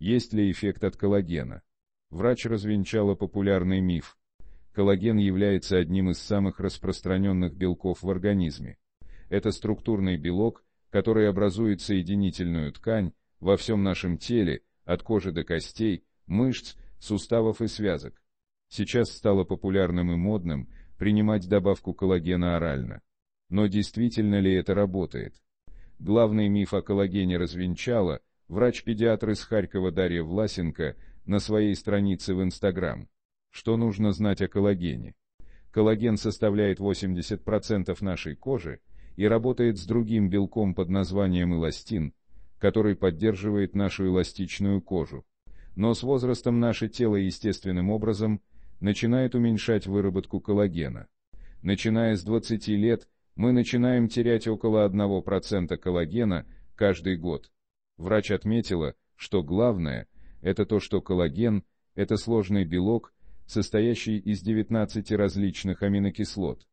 Есть ли эффект от коллагена? Врач развенчала популярный миф. Коллаген является одним из самых распространенных белков в организме. Это структурный белок, который образует соединительную ткань во всем нашем теле, от кожи до костей, мышц, суставов и связок. Сейчас стало популярным и модным принимать добавку коллагена орально. Но действительно ли это работает? Главный миф о коллагене развенчала – врач-педиатр из Харькова Дарья Власенко на своей странице в Инстаграм. Что нужно знать о коллагене? Коллаген составляет 80% нашей кожи и работает с другим белком под названием эластин, который поддерживает нашу эластичную кожу. Но с возрастом наше тело естественным образом начинает уменьшать выработку коллагена. Начиная с 20 лет, мы начинаем терять около 1% коллагена каждый год. Врач отметила, что главное – это то, что коллаген – это сложный белок, состоящий из 19 различных аминокислот.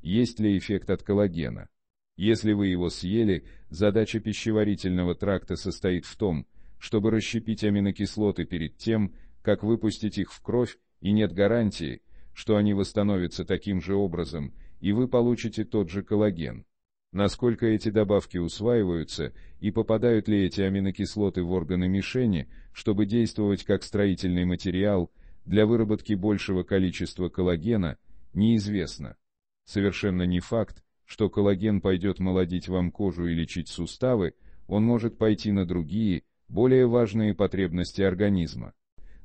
Есть ли эффект от коллагена? Если вы его съели, задача пищеварительного тракта состоит в том, чтобы расщепить аминокислоты перед тем, как выпустить их в кровь, и нет гарантии, что они восстановятся таким же образом, и вы получите тот же коллаген. Насколько эти добавки усваиваются и попадают ли эти аминокислоты в органы мишени, чтобы действовать как строительный материал для выработки большего количества коллагена, неизвестно. Совершенно не факт, что коллаген пойдет молодить вам кожу и лечить суставы, он может пойти на другие, более важные потребности организма.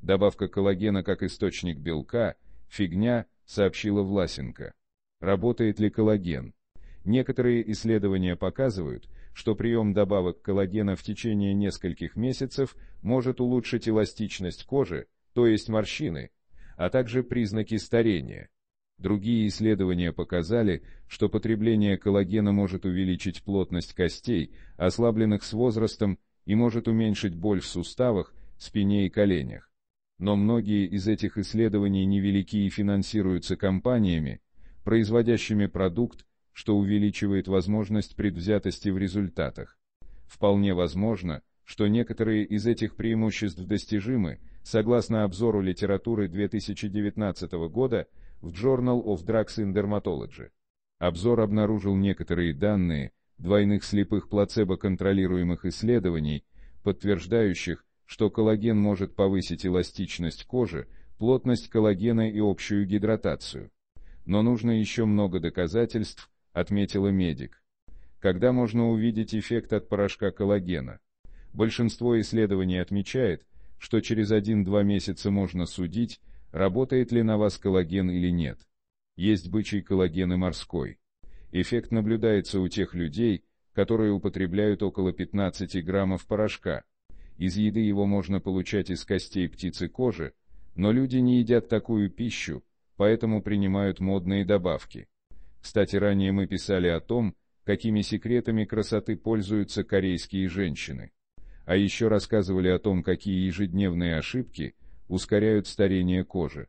Добавка коллагена как источник белка – фигня, сообщила Власенко. Работает ли коллаген? Некоторые исследования показывают, что прием добавок коллагена в течение нескольких месяцев может улучшить эластичность кожи, то есть морщины, а также признаки старения. Другие исследования показали, что потребление коллагена может увеличить плотность костей, ослабленных с возрастом, и может уменьшить боль в суставах, спине и коленях. Но многие из этих исследований невелики и финансируются компаниями, производящими продукт, что увеличивает возможность предвзятости в результатах. Вполне возможно, что некоторые из этих преимуществ достижимы, согласно обзору литературы 2019 года в Journal of Drugs in Dermatology. Обзор обнаружил некоторые данные двойных слепых плацебо-контролируемых исследований, подтверждающих, что коллаген может повысить эластичность кожи, плотность коллагена и общую гидратацию. Но нужно еще много доказательств, отметила медик. Когда можно увидеть эффект от порошка коллагена? Большинство исследований отмечает, что через 1-2 месяца можно судить, работает ли на вас коллаген или нет. Есть бычий коллаген и морской. Эффект наблюдается у тех людей, которые употребляют около 15 граммов порошка. Из еды его можно получать из костей птицы кожи, но люди не едят такую пищу, поэтому принимают модные добавки. Кстати, ранее мы писали о том, какими секретами красоты пользуются корейские женщины. А еще рассказывали о том, какие ежедневные ошибки ускоряют старение кожи.